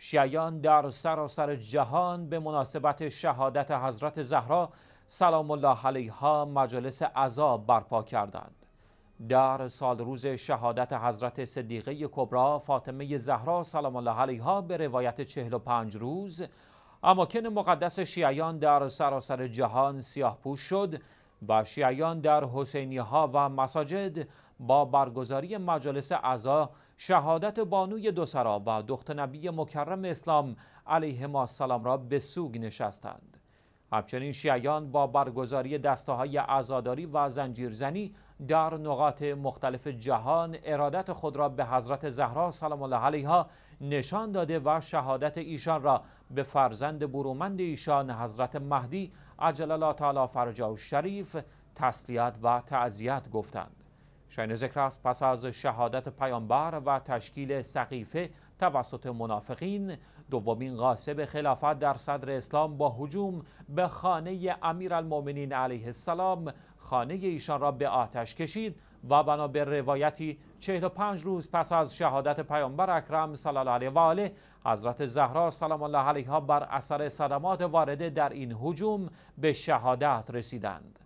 شیعیان در سراسر جهان به مناسبت شهادت حضرت زهرا سلام الله علیها مجلس عذاب برپا کردند در سال روز شهادت حضرت صدیقه کبرا فاطمه زهرا سلام الله علیها به روایت 45 روز اماکن مقدس شیعیان در سراسر جهان سیاه پوش شد و شیعیان در حسینی ها و مساجد با برگزاری مجالس عزا شهادت بانوی دوسرا و دخت نبی مکرم اسلام علیه ما سلام را به سوگ نشستند. همچنین شیعیان با برگزاری های ازاداری و زنجیرزنی در نقاط مختلف جهان ارادت خود را به حضرت زهرا سلام الله علیها نشان داده و شهادت ایشان را به فرزند برومند ایشان حضرت مهدی عجل الله تعالی و شریف تسلیت و تعذیت گفتند شاین ذکر است پس از شهادت پیامبر و تشکیل سقیفه توسط منافقین دومین قاسب خلافت در صدر اسلام با حجوم به خانه امیرالمؤمنین علیه السلام خانه ایشان را به آتش کشید و بنا به روایتی 45 روز پس از شهادت پیامبر اکرم صلی الله علیه و آله حضرت زهرا سلام الله علیها بر اثر صدمات وارده در این هجوم به شهادت رسیدند